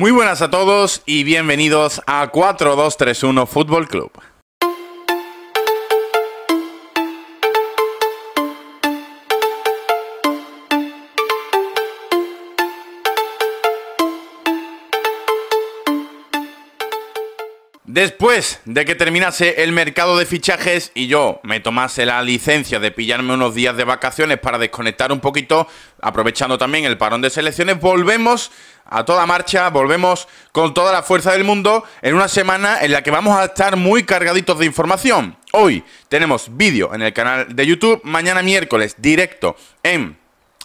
Muy buenas a todos y bienvenidos a 4231 Fútbol Club. Después de que terminase el mercado de fichajes y yo me tomase la licencia de pillarme unos días de vacaciones para desconectar un poquito, aprovechando también el parón de selecciones, volvemos a toda marcha, volvemos con toda la fuerza del mundo en una semana en la que vamos a estar muy cargaditos de información. Hoy tenemos vídeo en el canal de YouTube, mañana miércoles directo en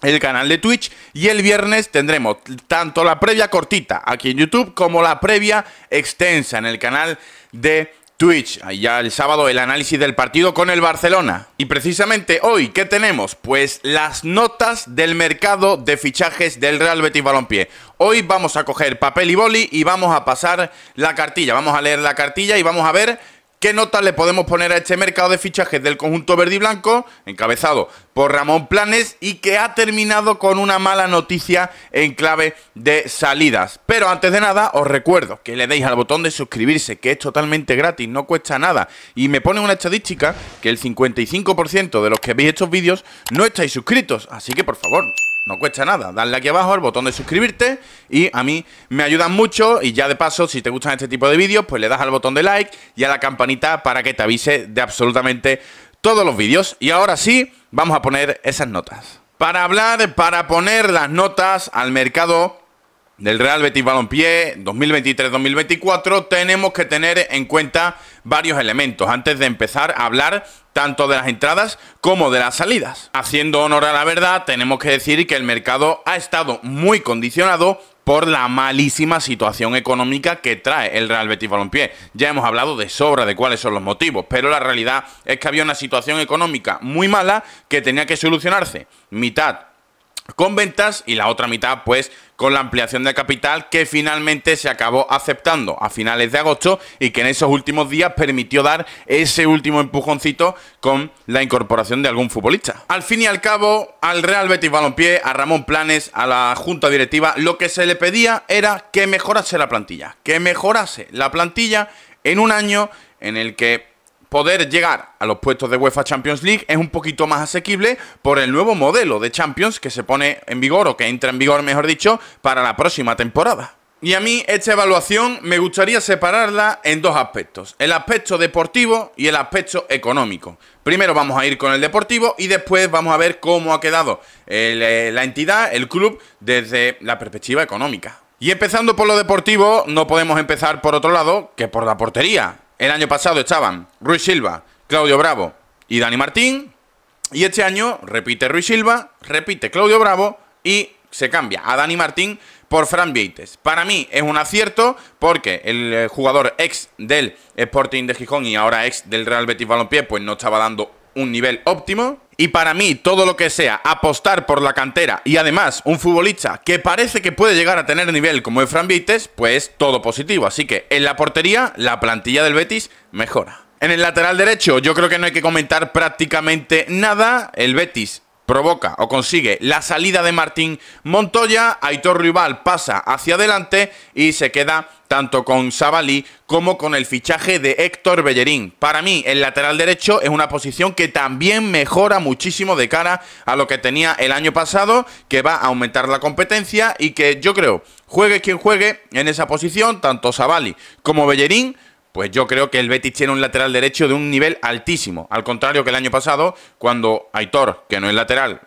el canal de Twitch y el viernes tendremos tanto la previa cortita aquí en YouTube como la previa extensa en el canal de Twitch. Ahí ya el sábado el análisis del partido con el Barcelona. Y precisamente hoy, ¿qué tenemos? Pues las notas del mercado de fichajes del Real Betis Balompié. Hoy vamos a coger papel y boli y vamos a pasar la cartilla. Vamos a leer la cartilla y vamos a ver ¿Qué nota le podemos poner a este mercado de fichajes del conjunto verde y blanco, encabezado por Ramón Planes y que ha terminado con una mala noticia en clave de salidas? Pero antes de nada, os recuerdo que le deis al botón de suscribirse, que es totalmente gratis, no cuesta nada. Y me pone una estadística que el 55% de los que veis estos vídeos no estáis suscritos, así que por favor, no cuesta nada. Dale aquí abajo al botón de suscribirte y a mí me ayudan mucho. Y ya de paso, si te gustan este tipo de vídeos, pues le das al botón de like y a la campanita para que te avise de absolutamente todos los vídeos. Y ahora sí, vamos a poner esas notas. Para hablar, para poner las notas al mercado del Real Betis Balompié 2023-2024 tenemos que tener en cuenta varios elementos antes de empezar a hablar tanto de las entradas como de las salidas. Haciendo honor a la verdad, tenemos que decir que el mercado ha estado muy condicionado por la malísima situación económica que trae el Real Betis Balompié. Ya hemos hablado de sobra de cuáles son los motivos, pero la realidad es que había una situación económica muy mala que tenía que solucionarse. Mitad con ventas y la otra mitad pues con la ampliación de capital que finalmente se acabó aceptando a finales de agosto y que en esos últimos días permitió dar ese último empujoncito con la incorporación de algún futbolista. Al fin y al cabo, al Real Betis Balompié, a Ramón Planes, a la junta directiva, lo que se le pedía era que mejorase la plantilla, que mejorase la plantilla en un año en el que poder llegar a los puestos de UEFA Champions League es un poquito más asequible por el nuevo modelo de Champions que se pone en vigor o que entra en vigor, mejor dicho, para la próxima temporada. Y a mí esta evaluación me gustaría separarla en dos aspectos, el aspecto deportivo y el aspecto económico. Primero vamos a ir con el deportivo y después vamos a ver cómo ha quedado eh, la entidad, el club, desde la perspectiva económica. Y empezando por lo deportivo, no podemos empezar por otro lado que por la portería. El año pasado estaban Ruiz Silva, Claudio Bravo y Dani Martín. Y este año repite Ruiz Silva, repite Claudio Bravo y se cambia a Dani Martín por Fran Vieites. Para mí es un acierto porque el eh, jugador ex del Sporting de Gijón y ahora ex del Real Betis Balompié pues no estaba dando un nivel óptimo. Y para mí, todo lo que sea apostar por la cantera y además un futbolista que parece que puede llegar a tener nivel como Efran Vites, pues todo positivo. Así que en la portería, la plantilla del Betis mejora. En el lateral derecho, yo creo que no hay que comentar prácticamente nada. El Betis provoca o consigue la salida de Martín Montoya, Aitor Rival pasa hacia adelante y se queda tanto con Sabalí como con el fichaje de Héctor Bellerín. Para mí, el lateral derecho es una posición que también mejora muchísimo de cara a lo que tenía el año pasado, que va a aumentar la competencia y que yo creo, juegue quien juegue en esa posición, tanto Sabalí como Bellerín, pues yo creo que el Betis tiene un lateral derecho de un nivel altísimo. Al contrario que el año pasado, cuando Aitor, que no es lateral,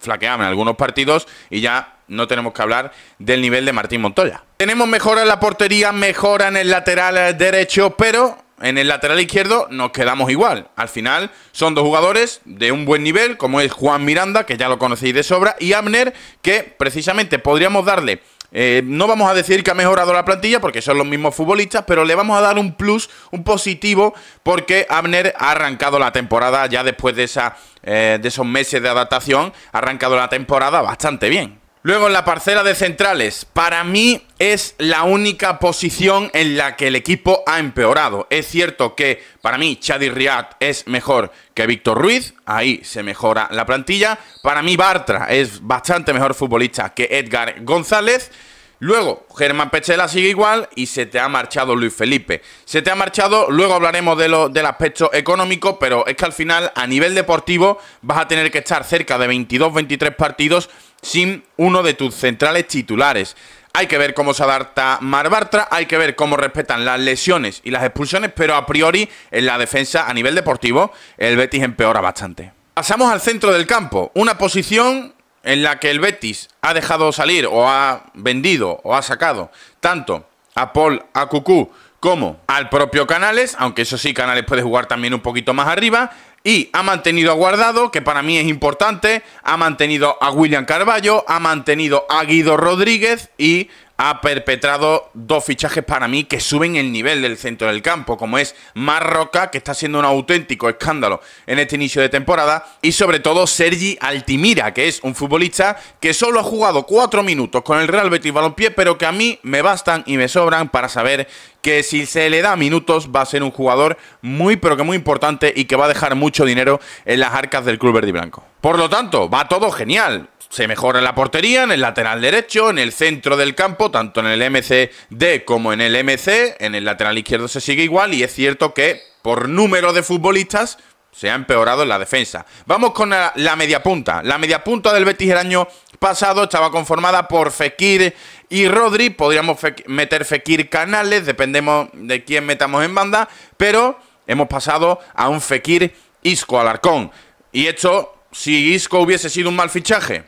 flaqueaba en algunos partidos y ya no tenemos que hablar del nivel de Martín Montoya. Tenemos mejora en la portería, mejora en el lateral derecho, pero en el lateral izquierdo nos quedamos igual. Al final son dos jugadores de un buen nivel, como es Juan Miranda, que ya lo conocéis de sobra, y Abner, que precisamente podríamos darle eh, no vamos a decir que ha mejorado la plantilla porque son los mismos futbolistas, pero le vamos a dar un plus, un positivo, porque Abner ha arrancado la temporada ya después de, esa, eh, de esos meses de adaptación, ha arrancado la temporada bastante bien. Luego en la parcela de centrales, para mí es la única posición en la que el equipo ha empeorado. Es cierto que para mí Chadi Riad es mejor que Víctor Ruiz, ahí se mejora la plantilla. Para mí Bartra es bastante mejor futbolista que Edgar González. Luego, Germán Pechela sigue igual y se te ha marchado Luis Felipe. Se te ha marchado, luego hablaremos de del aspecto económico, pero es que al final, a nivel deportivo, vas a tener que estar cerca de 22-23 partidos sin uno de tus centrales titulares. Hay que ver cómo se adapta Mar hay que ver cómo respetan las lesiones y las expulsiones, pero a priori en la defensa a nivel deportivo el Betis empeora bastante. Pasamos al centro del campo, una posición en la que el Betis ha dejado salir o ha vendido o ha sacado tanto a Paul a Cucú. como al propio Canales, aunque eso sí, Canales puede jugar también un poquito más arriba, y ha mantenido a Guardado, que para mí es importante, ha mantenido a William Carballo, ha mantenido a Guido Rodríguez y ha perpetrado dos fichajes para mí que suben el nivel del centro del campo, como es Marroca, que está siendo un auténtico escándalo en este inicio de temporada, y sobre todo Sergi Altimira, que es un futbolista que solo ha jugado cuatro minutos con el Real Betis Balompié, pero que a mí me bastan y me sobran para saber que si se le da minutos va a ser un jugador muy pero que muy importante y que va a dejar mucho dinero en las arcas del club verde y blanco. Por lo tanto, va todo genial se mejora la portería, en el lateral derecho, en el centro del campo, tanto en el MCD como en el MC. En el lateral izquierdo se sigue igual y es cierto que por número de futbolistas se ha empeorado en la defensa. Vamos con la, media punta. La media punta del Betis el año pasado estaba conformada por Fekir y Rodri. Podríamos meter Fekir Canales, dependemos de quién metamos en banda, pero hemos pasado a un Fekir Isco Alarcón. Y esto si Isco hubiese sido un mal fichaje?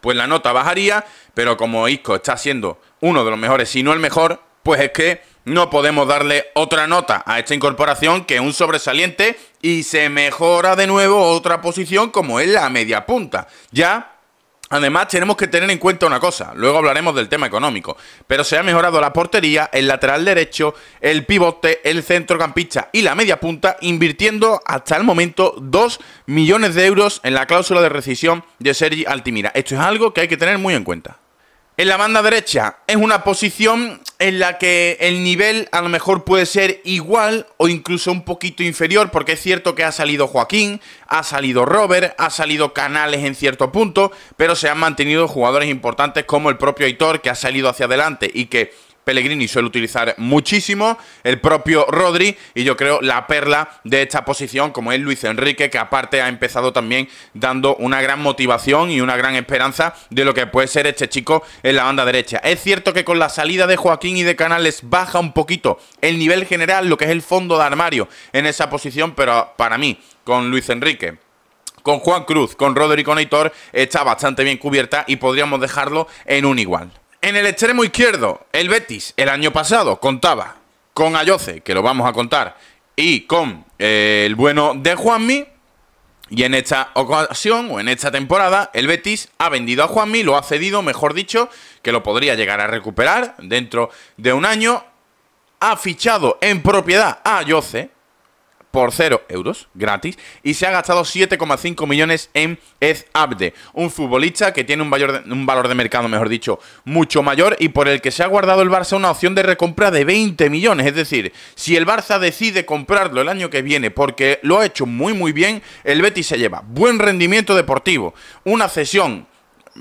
pues la nota bajaría, pero como Isco está siendo uno de los mejores, si no el mejor, pues es que no podemos darle otra nota a esta incorporación que un sobresaliente y se mejora de nuevo otra posición como es la media punta. Ya Además, tenemos que tener en cuenta una cosa, luego hablaremos del tema económico, pero se ha mejorado la portería, el lateral derecho, el pivote, el centrocampista y la media punta, invirtiendo hasta el momento 2 millones de euros en la cláusula de rescisión de Sergi Altimira. Esto es algo que hay que tener muy en cuenta. En la banda derecha es una posición en la que el nivel a lo mejor puede ser igual o incluso un poquito inferior, porque es cierto que ha salido Joaquín, ha salido Robert, ha salido Canales en cierto punto, pero se han mantenido jugadores importantes como el propio Aitor, que ha salido hacia adelante y que Pellegrini suele utilizar muchísimo, el propio Rodri y yo creo la perla de esta posición como es Luis Enrique que aparte ha empezado también dando una gran motivación y una gran esperanza de lo que puede ser este chico en la banda derecha. Es cierto que con la salida de Joaquín y de Canales baja un poquito el nivel general, lo que es el fondo de armario en esa posición, pero para mí, con Luis Enrique, con Juan Cruz, con Rodri con Neitor, está bastante bien cubierta y podríamos dejarlo en un igual. En el extremo izquierdo, el Betis el año pasado contaba con Ayoce, que lo vamos a contar, y con eh, el bueno de Juanmi. Y en esta ocasión o en esta temporada, el Betis ha vendido a Juanmi, lo ha cedido, mejor dicho, que lo podría llegar a recuperar dentro de un año. Ha fichado en propiedad a Ayoce, por 0 euros, gratis, y se ha gastado 7,5 millones en Ed Abde, un futbolista que tiene un valor, de, un valor de mercado, mejor dicho, mucho mayor y por el que se ha guardado el Barça una opción de recompra de 20 millones. Es decir, si el Barça decide comprarlo el año que viene porque lo ha hecho muy muy bien, el Betis se lleva buen rendimiento deportivo, una cesión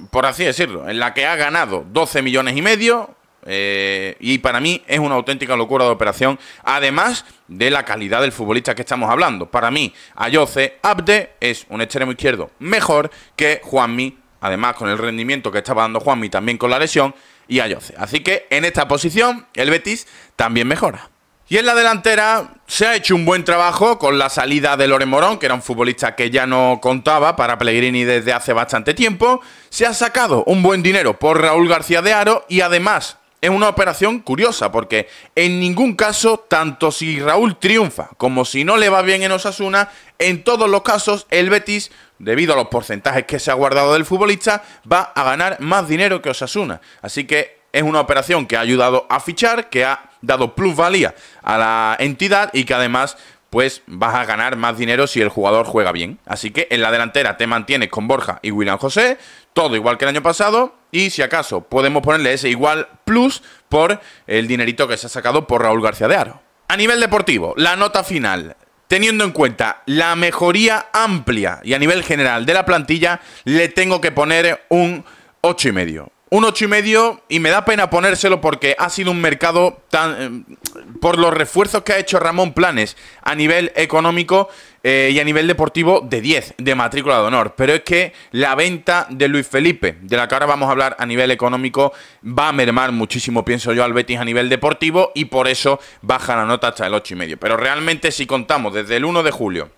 por así decirlo, en la que ha ganado 12 millones y medio, eh, y para mí es una auténtica locura de operación, además de la calidad del futbolista que estamos hablando. Para mí, Ayoce Abde es un extremo izquierdo mejor que Juanmi, además con el rendimiento que estaba dando Juanmi también con la lesión, y Ayoce. Así que en esta posición el Betis también mejora. Y en la delantera se ha hecho un buen trabajo con la salida de Loren Morón, que era un futbolista que ya no contaba para Pellegrini desde hace bastante tiempo. Se ha sacado un buen dinero por Raúl García de Aro y además es una operación curiosa porque en ningún caso, tanto si Raúl triunfa como si no le va bien en Osasuna, en todos los casos el Betis, debido a los porcentajes que se ha guardado del futbolista, va a ganar más dinero que Osasuna. Así que es una operación que ha ayudado a fichar, que ha dado plusvalía a la entidad y que además pues vas a ganar más dinero si el jugador juega bien. Así que en la delantera te mantienes con Borja y William José, todo igual que el año pasado, y si acaso podemos ponerle ese igual plus por el dinerito que se ha sacado por Raúl García de Aro. A nivel deportivo, la nota final. Teniendo en cuenta la mejoría amplia y a nivel general de la plantilla, le tengo que poner un 8,5 un 8,5 y medio y me da pena ponérselo porque ha sido un mercado tan eh, por los refuerzos que ha hecho Ramón Planes a nivel económico eh, y a nivel deportivo de 10 de matrícula de honor, pero es que la venta de Luis Felipe, de la que ahora vamos a hablar a nivel económico, va a mermar muchísimo, pienso yo, al Betis a nivel deportivo y por eso baja la nota hasta el 8,5. Pero realmente si contamos desde el 1 de julio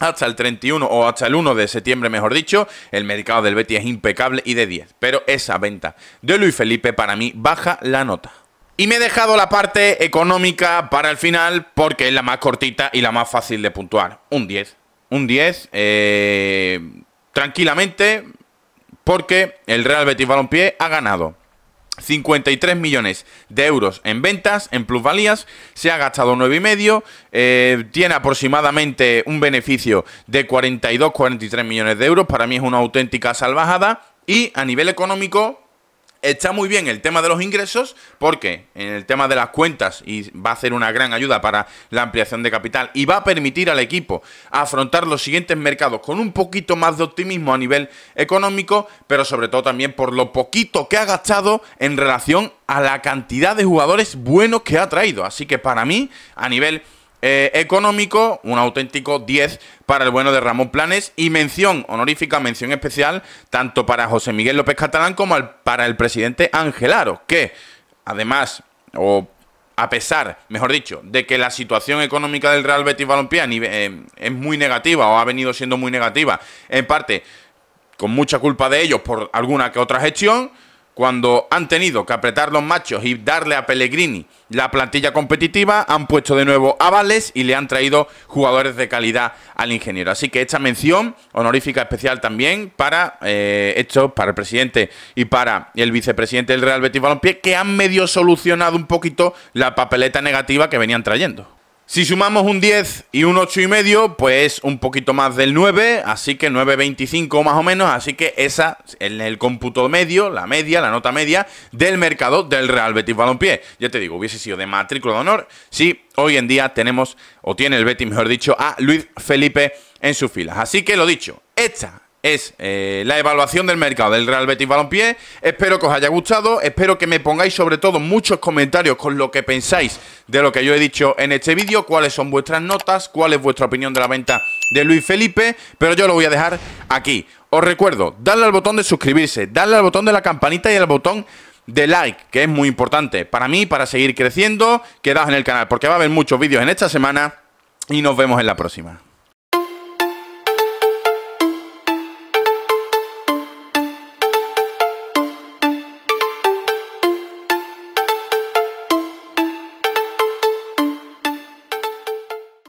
hasta el 31 o hasta el 1 de septiembre, mejor dicho, el mercado del Betis es impecable y de 10. Pero esa venta de Luis Felipe para mí baja la nota. Y me he dejado la parte económica para el final porque es la más cortita y la más fácil de puntuar. Un 10. Un 10 eh, tranquilamente porque el Real Betis Balompié ha ganado. 53 millones de euros en ventas, en plusvalías, se ha gastado 9,5, eh, tiene aproximadamente un beneficio de 42-43 millones de euros, para mí es una auténtica salvajada y a nivel económico Está muy bien el tema de los ingresos porque en el tema de las cuentas y va a ser una gran ayuda para la ampliación de capital y va a permitir al equipo afrontar los siguientes mercados con un poquito más de optimismo a nivel económico, pero sobre todo también por lo poquito que ha gastado en relación a la cantidad de jugadores buenos que ha traído. Así que para mí, a nivel eh, económico, un auténtico 10 para el bueno de Ramón Planes y mención honorífica, mención especial, tanto para José Miguel López Catalán como para el presidente Angelaro, que además, o a pesar, mejor dicho, de que la situación económica del Real Betis Balompié eh, es muy negativa o ha venido siendo muy negativa, en parte con mucha culpa de ellos por alguna que otra gestión, cuando han tenido que apretar los machos y darle a Pellegrini la plantilla competitiva, han puesto de nuevo avales y le han traído jugadores de calidad al ingeniero. Así que esta mención honorífica especial también para eh, para el presidente y para el vicepresidente del Real Betis Balompié, que han medio solucionado un poquito la papeleta negativa que venían trayendo. Si sumamos un 10 y un 8 y medio, pues un poquito más del 9, así que 9.25 más o menos, así que esa en el cómputo medio, la media, la nota media del mercado del Real Betis Balompié. Ya te digo, hubiese sido de matrícula de honor si hoy en día tenemos o tiene el Betis, mejor dicho, a Luis Felipe en sus filas. Así que lo dicho, esta es eh, la evaluación del mercado del Real Betis Balompié. Espero que os haya gustado, espero que me pongáis sobre todo muchos comentarios con lo que pensáis de lo que yo he dicho en este vídeo, cuáles son vuestras notas, cuál es vuestra opinión de la venta de Luis Felipe, pero yo lo voy a dejar aquí. Os recuerdo, darle al botón de suscribirse, darle al botón de la campanita y al botón de like, que es muy importante para mí, para seguir creciendo, quedaos en el canal, porque va a haber muchos vídeos en esta semana y nos vemos en la próxima.